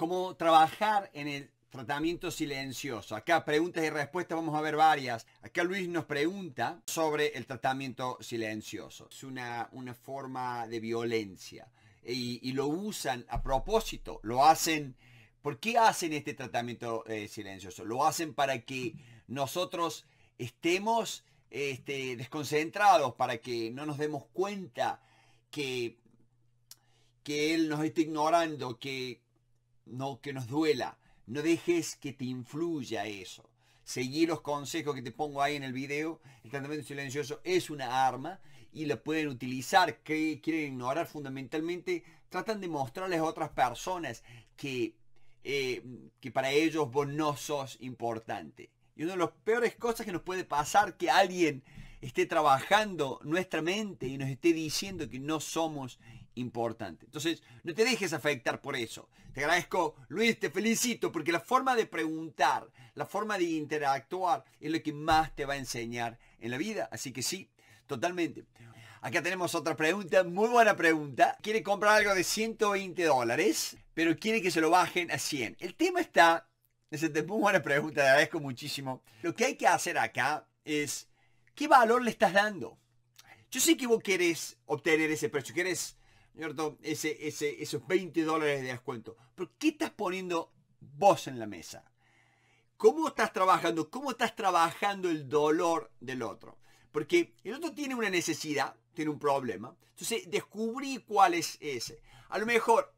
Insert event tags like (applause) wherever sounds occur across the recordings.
cómo trabajar en el tratamiento silencioso. Acá preguntas y respuestas, vamos a ver varias. Acá Luis nos pregunta sobre el tratamiento silencioso. Es una, una forma de violencia y, lo usan a propósito, lo hacen... ¿Por qué hacen este tratamiento eh, silencioso? Lo hacen para que nosotros estemos este, desconcentrados, para que no nos demos cuenta que, que él nos está ignorando, que no que nos duela. No dejes que te influya eso. Seguí los consejos que te pongo ahí en el video. El tratamiento silencioso es una arma y la pueden utilizar, que quieren ignorar fundamentalmente. Tratan de mostrarles a otras personas que, eh, que para ellos vos no sos importante. Y una de las peores cosas que nos puede pasar que alguien esté trabajando nuestra mente y nos esté diciendo que no somos importante. Entonces, no te dejes afectar por eso. Te agradezco, Luis, te felicito, porque la forma de preguntar, la forma de interactuar, es lo que más te va a enseñar en la vida. Así que sí, totalmente. Acá tenemos otra pregunta, muy buena pregunta. Quiere comprar algo de 120 dólares, pero quiere que se lo bajen a 100. El tema está, es muy buena pregunta, te agradezco muchísimo. Lo que hay que hacer acá es, ¿qué valor le estás dando? Yo sé que vos querés obtener ese precio, querés esos 20 dólares de descuento. Pero ¿qué estás poniendo vos en la mesa? ¿Cómo estás trabajando? ¿Cómo estás trabajando el dolor del otro? Porque el otro tiene una necesidad, tiene un problema. Entonces, descubrí cuál es ese. A lo mejor,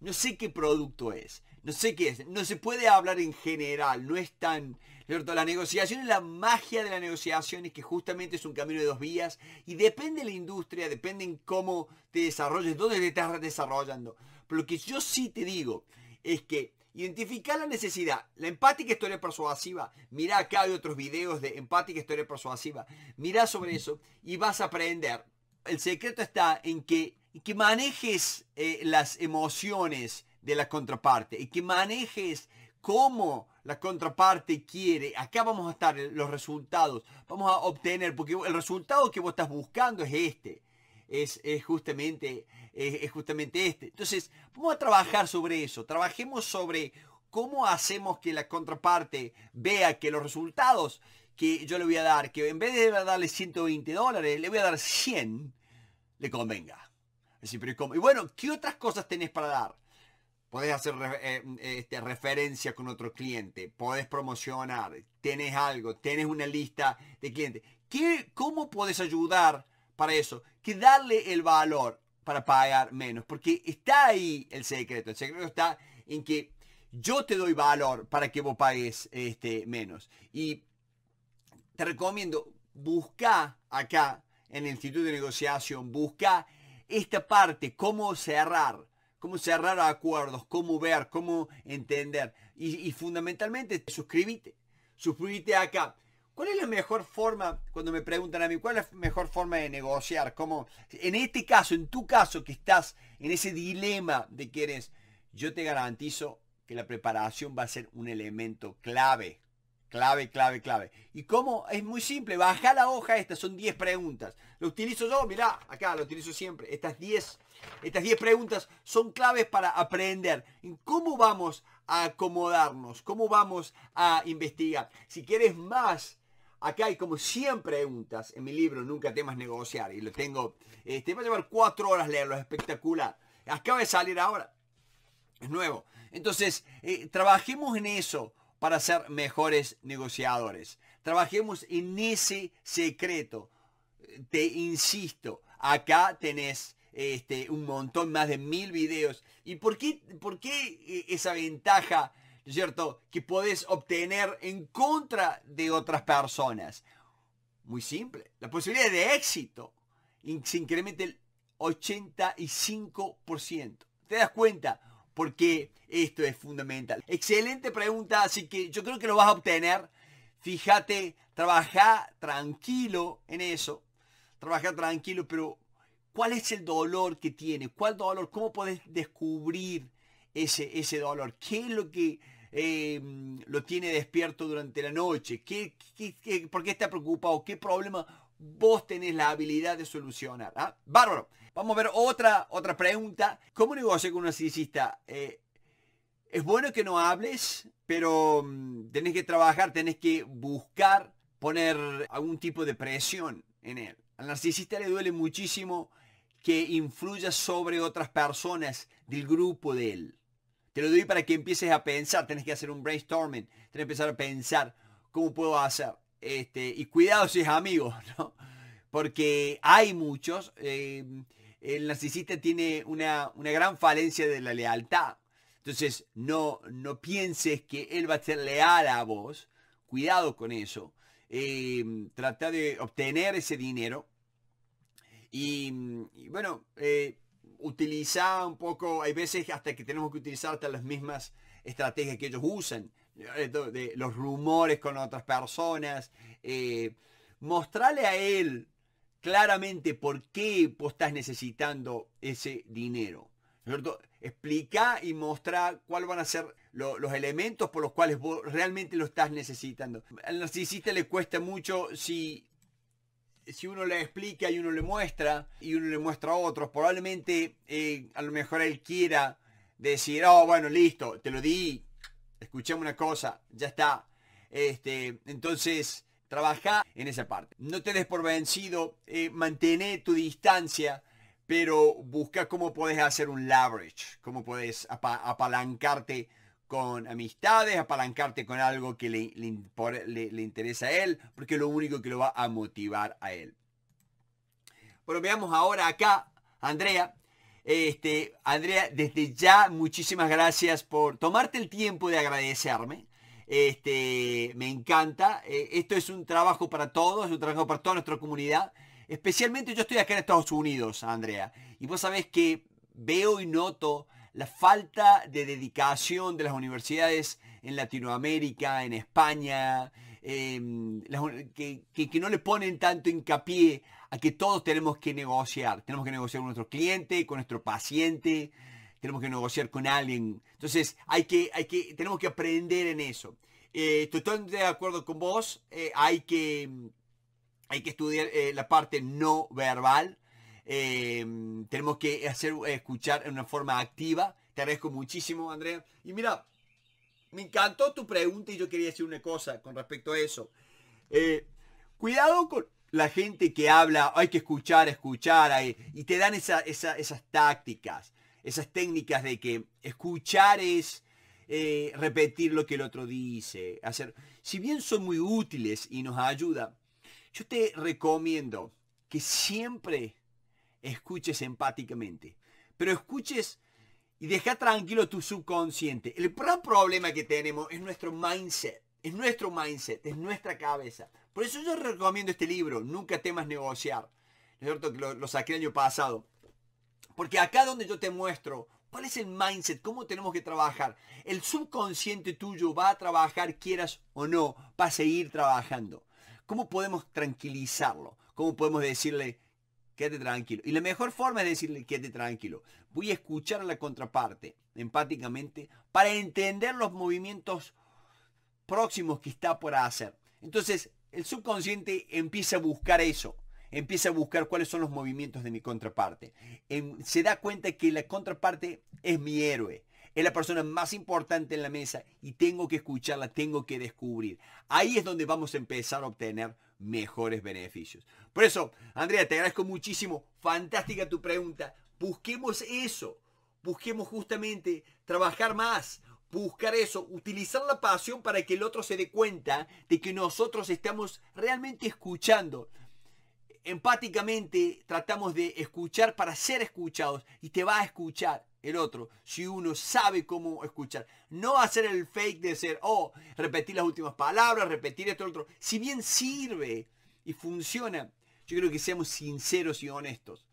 no sé qué producto es, no sé qué es. No se puede hablar en general, no es tan... La negociación es la magia de la negociación, es que justamente es un camino de dos vías y depende de la industria, depende en cómo te desarrolles, dónde te estás desarrollando. Pero lo que yo sí te digo es que identificar la necesidad, la empática historia persuasiva, mira acá hay otros videos de empática historia persuasiva, mira sobre eso y vas a aprender. El secreto está en que, manejes eh, las emociones de la contraparte y que manejes cómo la contraparte quiere. Acá vamos a estar los resultados. Vamos a obtener, porque el resultado que vos estás buscando es este. Es, justamente, es, justamente este. Entonces, vamos a trabajar sobre eso. Trabajemos sobre cómo hacemos que la contraparte vea que los resultados que yo le voy a dar, que en vez de darle 120 dólares, le voy a dar 100, le convenga. Así, pero ¿cómo? Y bueno, ¿qué otras cosas tenés para dar? Puedes hacer eh, mm, este, referencia con otro cliente, puedes promocionar, tienes algo, tienes una lista de clientes. ¿Cómo puedes ayudar para eso? Que darle el valor para pagar menos, porque está ahí el secreto. El secreto está en que yo te doy valor para que vos pagues este, menos. Y te recomiendo, busca acá en el Instituto de Negociación, busca esta parte, cómo cerrar cómo cerrar acuerdos, cómo ver, cómo entender. Y, fundamentalmente, suscríbete. Suscríbete acá. ¿Cuál es la mejor forma, cuando me preguntan a mí, cuál es la mejor forma de negociar? ¿Cómo, en este caso, en tu caso, que estás en ese dilema de que eres, yo te garantizo que la preparación va a ser un elemento clave. Clave, clave, clave. ¿Y cómo? Es muy simple. Baja la hoja esta, son 10 preguntas. Lo utilizo yo, mirá, acá lo utilizo siempre. Estas 10 estas 10 preguntas son claves para aprender en cómo vamos a acomodarnos, cómo vamos a investigar. Si quieres más, acá hay como 100 preguntas en mi libro Nunca temas negociar y lo tengo, Te este, va a llevar 4 horas leerlo, es espectacular. Acaba de salir ahora, es nuevo. Entonces, eh, trabajemos en eso para ser mejores negociadores. Trabajemos en ese secreto. Te insisto, acá tenés este, un montón, más de mil videos. ¿Y por qué, por eh, esa ventaja, cierto, que podés obtener en contra de otras personas? Muy simple, la posibilidad de éxito se incrementa el 85%. ¿Te das cuenta? Porque esto es fundamental. Excelente pregunta, así que yo creo que lo vas a obtener. Fíjate, trabaja tranquilo en eso. Trabaja tranquilo, pero cuál es el dolor que tiene, cuál dolor, cómo podés descubrir ese, ese dolor, qué es lo que em, lo tiene despierto durante la noche, por qué está preocupado, qué problema vos tenés la habilidad de solucionar. ¿Ah? Bárbaro. Vamos a ver otra, otra pregunta. ¿Cómo negocio con un narcisista? Eh, es bueno que no hables, pero mm, tenés que trabajar, tenés que buscar poner algún tipo de presión en él. Al narcisista le duele muchísimo que influya sobre otras personas del grupo de él. Te lo doy para que empieces a pensar, Tienes que hacer un brainstorming, Tienes que empezar a pensar cómo puedo hacer. Este, y cuidado si es amigo, (laughs) ¿no? Porque hay muchos. Eh, el narcisista tiene una, una, gran falencia de la lealtad. Entonces, no, no pienses que él va a ser leal a vos. Cuidado con eso. Eh, trata de obtener ese dinero y, bueno, eh, un poco, hay veces hasta que tenemos que utilizar hasta las mismas estrategias que ellos usan, de los rumores con otras personas, eh, mostrarle a él claramente por qué vos estás necesitando ese dinero. Explicar Explica y mostrar cuáles van a ser los elementos por los cuales vos realmente lo estás necesitando. Al narcisista le cuesta mucho si si uno le explica y uno le muestra y uno le muestra a otros, probablemente eh, a lo mejor él quiera decir, oh, bueno, listo, te lo di, escuché una cosa, ya está. Este, entonces, trabaja en esa parte. No te des por vencido, eh, mantén tu distancia, pero busca cómo puedes hacer un leverage, cómo puedes apalancarte con amistades, apalancarte con algo que le, le, interesa a él, porque es lo único que lo va a motivar a él. Bueno, veamos ahora acá, Andrea, este, Andrea, desde ya muchísimas gracias por tomarte el tiempo de agradecerme. Este, me encanta. Eh, esto es un trabajo para todos, es un trabajo para toda nuestra comunidad. Especialmente yo estoy acá en Estados Unidos, Andrea. Y vos sabés que veo y noto la falta de dedicación de las universidades en Latinoamérica, en España, em, que, no le ponen tanto hincapié a que todos tenemos que negociar. Tenemos que negociar con nuestro cliente, con nuestro paciente, tenemos que negociar con alguien. Entonces, hay que, hay que, tenemos que aprender en eso. Eh, estoy de acuerdo con vos, eh, hay, que, hay que estudiar eh, la parte no verbal Em, tenemos que hacer, escuchar en una forma activa. Te agradezco muchísimo, Andrea. Y mira, me encantó tu pregunta y yo quería decir una cosa con respecto a eso. Eh, cuidado con la gente que habla, hay que escuchar, escuchar, y te dan esas tácticas, esas técnicas de que escuchar es eh, repetir lo que el otro dice. Hacer. Si bien son muy útiles y nos ayuda, yo te recomiendo que siempre escuches empáticamente, pero escuches y deja tranquilo tu subconsciente. El gran problema que tenemos es nuestro mindset, es nuestro mindset, es nuestra cabeza. Por eso yo recomiendo este libro, Nunca temas negociar. cierto que lo, saqué el año pasado. Porque acá donde yo te muestro cuál es el mindset, cómo tenemos que trabajar, el subconsciente tuyo va a trabajar, quieras o no, va a seguir trabajando. ¿Cómo podemos tranquilizarlo? ¿Cómo podemos decirle, quédate tranquilo. Y la mejor forma es decirle, quédate tranquilo. Voy a escuchar a la contraparte empáticamente para entender los movimientos próximos que está por hacer. Entonces, el subconsciente empieza a buscar eso, empieza a buscar cuáles son los movimientos de mi contraparte. Em, se da cuenta que la contraparte es mi héroe, es la persona más importante en la mesa y tengo que escucharla, tengo que descubrir. Ahí es donde vamos a empezar a obtener mejores beneficios. Por eso, Andrea, te agradezco muchísimo. Fantástica tu pregunta. Busquemos eso. Busquemos justamente trabajar más, buscar eso, utilizar la pasión para que el otro se dé cuenta de que nosotros estamos realmente escuchando, empáticamente tratamos de escuchar para ser escuchados y te va a escuchar el otro si uno sabe cómo escuchar. No hacer el fake de ser, oh, repetir las últimas palabras, repetir esto, otro. Si bien sirve y funciona, yo creo que seamos sinceros y honestos.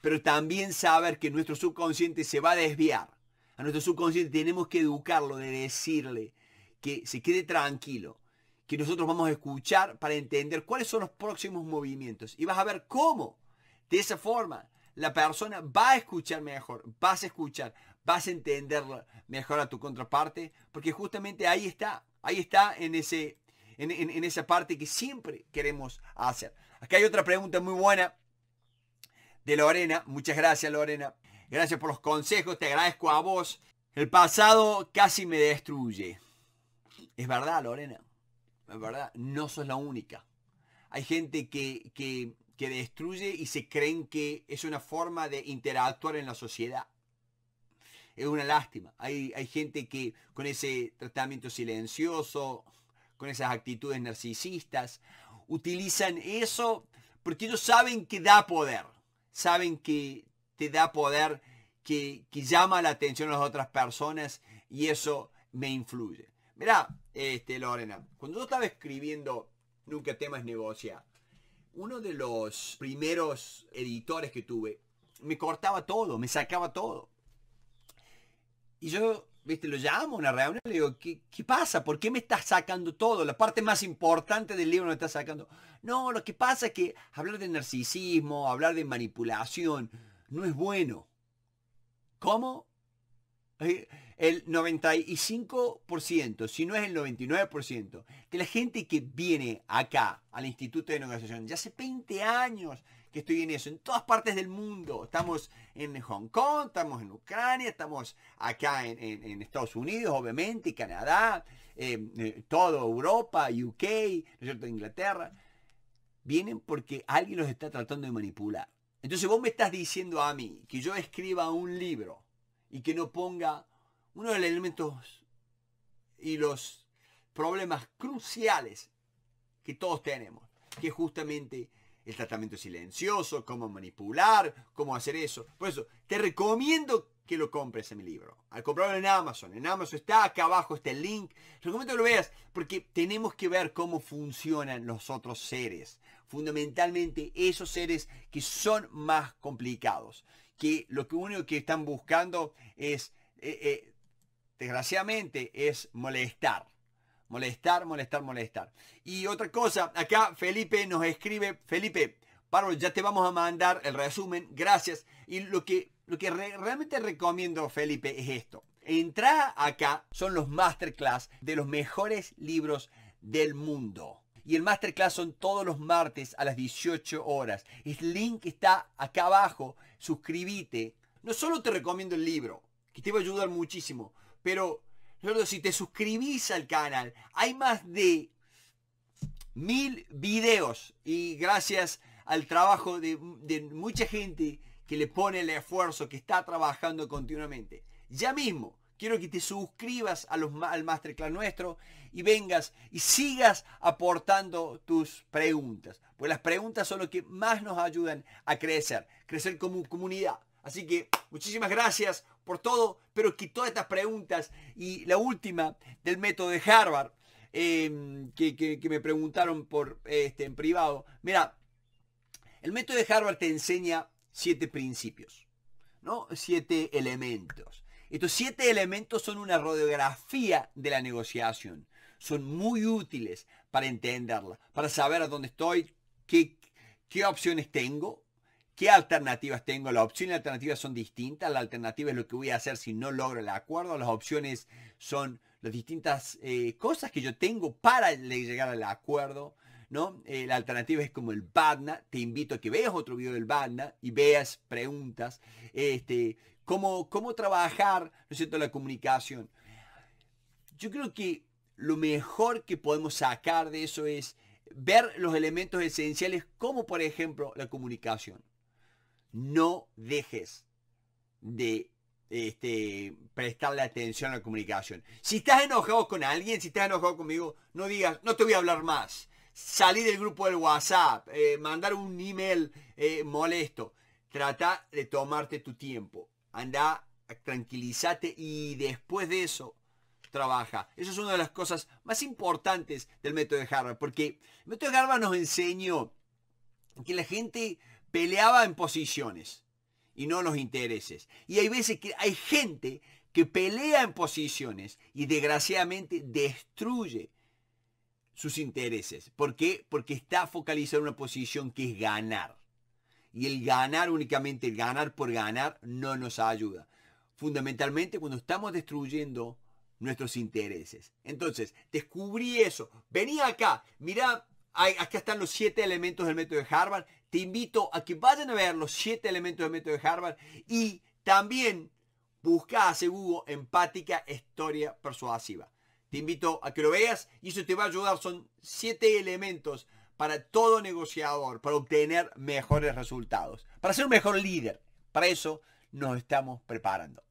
Pero también saber que nuestro subconsciente se va a desviar. A nuestro subconsciente tenemos que educarlo, de decirle que se quede tranquilo que nosotros vamos a escuchar para entender cuáles son los próximos movimientos. Y vas a ver cómo, de esa forma, la persona va a escuchar mejor, vas a escuchar, vas a entender mejor a tu contraparte, porque justamente ahí está, ahí está en, ese, en, esa parte que siempre queremos hacer. Acá hay otra pregunta muy buena de Lorena. Muchas gracias, Lorena. Gracias por los consejos, te agradezco a vos. El pasado casi me destruye. Es verdad, Lorena. ¿verdad? No sos la única. Hay gente que, destruye y se creen que es una forma de interactuar en la sociedad. Es una lástima. Hay, gente que con ese tratamiento silencioso, con esas actitudes narcisistas, utilizan eso porque ellos saben que da poder. Saben que te da poder, que, que llama la atención a las otras personas y eso me influye. Mirá, este, Lorena, cuando yo estaba escribiendo Nunca temas negocia, uno de los primeros editores que tuve me cortaba todo, me sacaba todo. Y yo, viste, lo llamo a una reunión y le digo, ¿qué, pasa? ¿Por qué me estás sacando todo? La parte más importante del libro me estás sacando. No, lo que pasa es que hablar de narcisismo, hablar de manipulación, no es bueno. ¿Cómo? el 95%, si no es el 99%, de la gente que viene acá al Instituto de Negociación, ya hace 20 años que estoy en eso, en todas partes del mundo, estamos en Hong Kong, estamos en Ucrania, estamos acá en, Estados Unidos, obviamente, Canadá, em, eh, toda Europa, UK, ¿no es cierto? Inglaterra, vienen porque alguien los está tratando de manipular. Entonces vos me estás diciendo a mí que yo escriba un libro y que no ponga uno de los elementos y los problemas cruciales que todos tenemos, que es justamente el tratamiento silencioso, cómo manipular, cómo hacer eso. Por eso, te recomiendo que lo compres en mi libro. Al comprarlo en Amazon, en Amazon está acá abajo, este el link. Recomiendo que lo veas porque tenemos que ver cómo funcionan los otros seres. Fundamentalmente esos seres que son más complicados que lo que único que están buscando es, eh, eh, desgraciadamente, es molestar. Molestar, molestar, molestar. Y otra cosa, acá Felipe nos escribe, Felipe, Pablo, ya te vamos a mandar el resumen, gracias. Y lo que, lo que realmente recomiendo, Felipe, es esto. Entra acá, son los masterclass de los mejores libros del mundo y el masterclass son todos los martes a las 18 horas. El link está acá abajo, suscríbete. No solo te recomiendo el libro, que te va a ayudar muchísimo, pero si te suscribís al canal, hay más de mil videos y gracias al trabajo de, de mucha gente que le pone el esfuerzo, que está trabajando continuamente. Ya mismo, Quiero que te suscribas a los, al Masterclass nuestro y vengas y sigas aportando tus preguntas. Pues las preguntas son lo que más nos ayudan a crecer, crecer como comunidad. Así que muchísimas gracias por todo, pero que todas estas preguntas y la última del método de Harvard, em, que, me preguntaron por, este, en privado. Mira, el método de Harvard te enseña siete principios, ¿no? Siete elementos. Estos siete elementos son una radiografía de la negociación. Son muy útiles para entenderla, para saber a dónde estoy, qué, opciones tengo, qué alternativas tengo. Las opciones y alternativas son distintas. La alternativa es lo que voy a hacer si no logro el acuerdo. Las opciones son las distintas eh, cosas que yo tengo para llegar al acuerdo. ¿no? Eh, la alternativa es como el BADNA. Te invito a que veas otro video del BADNA y veas preguntas. Este, cómo, trabajar, la comunicación. Yo creo que lo mejor que podemos sacar de eso es ver los elementos esenciales como por ejemplo la comunicación. No dejes de este, prestarle atención a la comunicación. Si estás enojado con alguien, si estás enojado conmigo, no digas, no te voy a hablar más. Salir del grupo del WhatsApp, eh, mandar un email eh, molesto. Trata de tomarte tu tiempo anda, tranquilízate y después de eso trabaja. Eso es una de las cosas más importantes del método de Harvard, porque el método de Harvard nos enseñó que la gente peleaba en posiciones y no en los intereses. Y hay veces que hay gente que pelea en posiciones y desgraciadamente destruye sus intereses. ¿Por qué? Porque está focalizado en una posición que es ganar. Y el ganar únicamente, el ganar por ganar, no nos ayuda. Fundamentalmente cuando estamos destruyendo nuestros intereses. Entonces, descubrí eso. Vení acá, mirá, acá están los siete elementos del método de Harvard. Te invito a que vayan a ver los siete elementos del método de Harvard y también busca, hace empática historia persuasiva. Te invito a que lo veas y eso te va a ayudar. Son siete elementos para todo negociador, para obtener mejores resultados, para ser un mejor líder. Para eso nos estamos preparando.